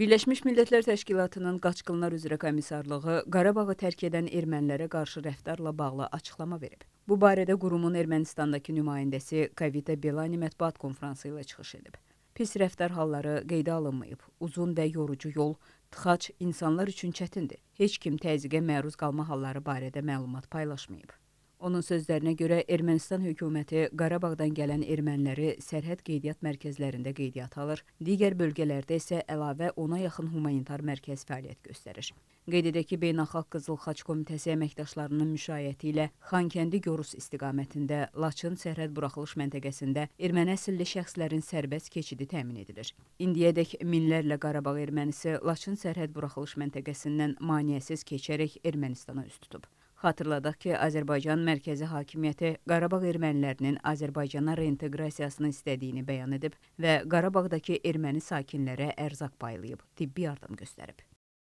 Birləşmiş Millətlər Təşkilatının Qaçqınlar üzrə Komissarlığı Qarabağı tərk edən ermənilərə qarşı rəftarla bağlı açıqlama verib. Bu barədə qurumun Ermənistandakı nümayəndəsi Kavita Belani mətbuat konfransı ilə çıxış edib. Pis rəftar halları qeydə alınmayıb. Uzun və yorucu yol tıxac insanlar üçün çətindir. Heç kim təzyiqə məruz qalma halları barədə məlumat paylaşmayıb. Onun sözlərinə görə Ermənistan hökuməti Qarabağdan gələn erməniləri sərhəd qeydiyyat mərkəzlərində qeydiyyata alır. Digər bölgələrdə isə əlavə ona yaxın humanitar mərkəz fəaliyyət göstərir. Qeyd edək ki, Beynəlxalq Qızıl Xaç Komitəsi əməkdaşlarının müşayiəti ilə Xankəndi-Gorus istiqamətində Laçın sərhəd buraxılış məntəqəsində erməni əsilli şəxslərin sərbəst keçidi təmin edilir. İndiyədək minlərlə Qarabağ ermənisi Laçın sərhəd buraxılış məntəqəsindən maneəsiz keçərək Ermənistana üst tutub. Xatırladaq ki, Azərbaycan mərkəzi hakimiyyəti Qarabağ ermənilərinin Azərbaycana reinteqrasiyasını istədiyini bəyan edib və Qarabağdakı erməni sakinlərə ərzaq paylayıb, tibbi yardım göstərib.